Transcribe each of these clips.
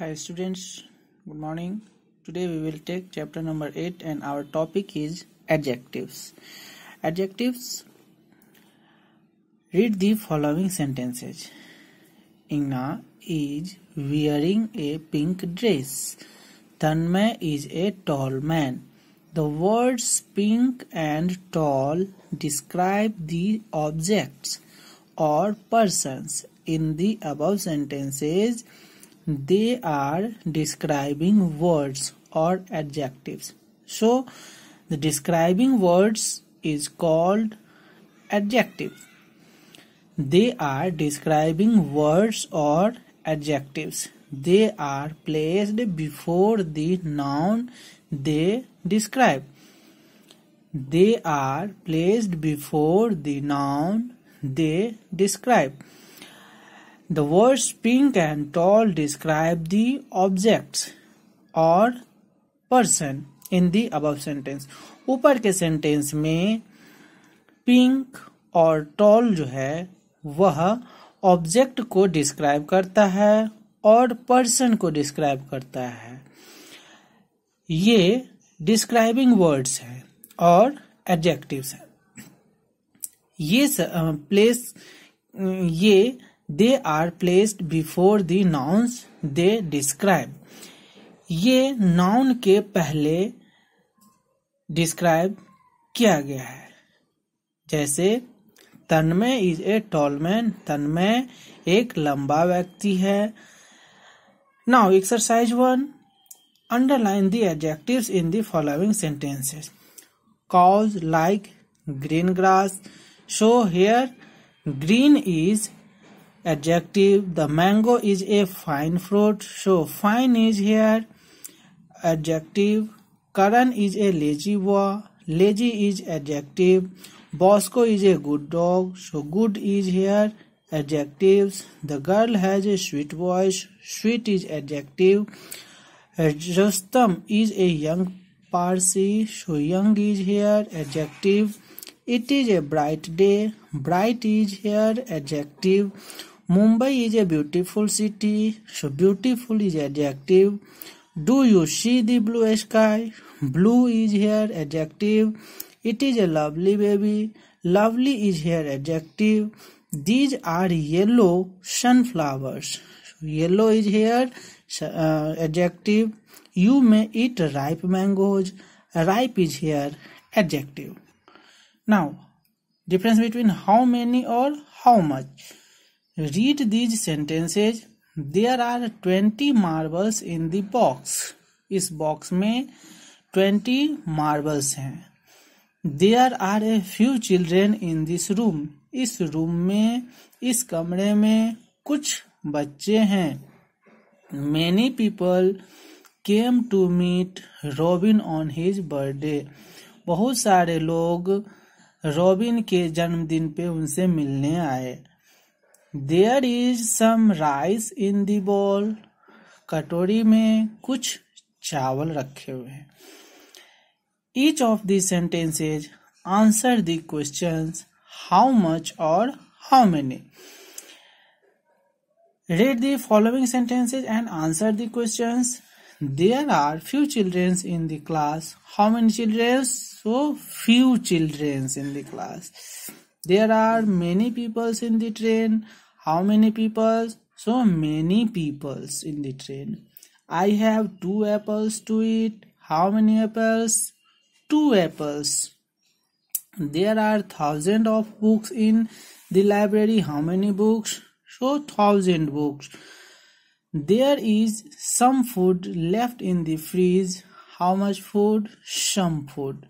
Hi students, good morning. Today we will take chapter number 8 and our topic is adjectives. Adjectives Read the following sentences. Inna is wearing a pink dress. Tanmay is a tall man. The words pink and tall describe the objects or persons in the above sentences they are describing words or adjectives so the describing words is called adjective they are describing words or adjectives they are placed before the noun they describe they are placed before the noun they describe the words pink and tall describe the objects or person in the above sentence. ऊपर के sentence में pink और toll जो है वह object को describe करता है और पर्सन को डिस्क्राइब करता है ये डिस्क्राइबिंग वर्ड्स है और एडजेक्टिव्स है ये प्लेस ये they are placed before the nouns they describe ये नाउन के पहले डिस्क्राइब किया गया है जैसे तन्मय इज ए टॉलमैन तन्मय एक लंबा व्यक्ति है now exercise one underline the adjectives in the following sentences cause like green grass show here green is adjective the mango is a fine fruit so fine is here adjective karan is a lazy boy lazy is adjective bosco is a good dog so good is here adjectives the girl has a sweet voice sweet is adjective Rustam is a young Parsi so young is here adjective it is a bright day bright is here adjective Mumbai is a beautiful city. So beautiful is adjective. Do you see the blue sky? Blue is here adjective. It is a lovely baby. Lovely is here adjective. These are yellow sunflowers. So yellow is here uh, adjective. You may eat ripe mangoes. Ripe is here adjective. Now, difference between how many or how much. Read these sentences there are twenty marbles in the box इस box में twenty marbles हैं there are a few children in this room इस room में इस कमरे में कुछ बच्चे हैं many people came to meet Robin on his birthday बहुत सारे लोग रॉबिन के जन्मदिन पे उनसे मिलने आए there is some rice in the bowl कटोरी में कुछ चावल रखे हुए हैं each of the sentences answer the question how much और how many read the following sentences and answer the question there are few childrens in the class how many childrens so few childrens in the class There are many peoples in the train. How many peoples? So many peoples in the train. I have two apples to eat. How many apples? Two apples. There are thousand of books in the library. How many books? So thousand books. There is some food left in the fridge. How much food? Some food.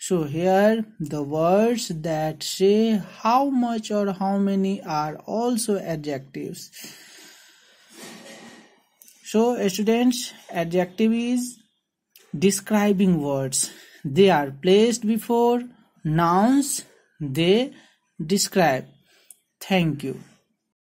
So here the words that say how much or how many are also adjectives. So students, adjective is describing words. They are placed before nouns they describe. Thank you.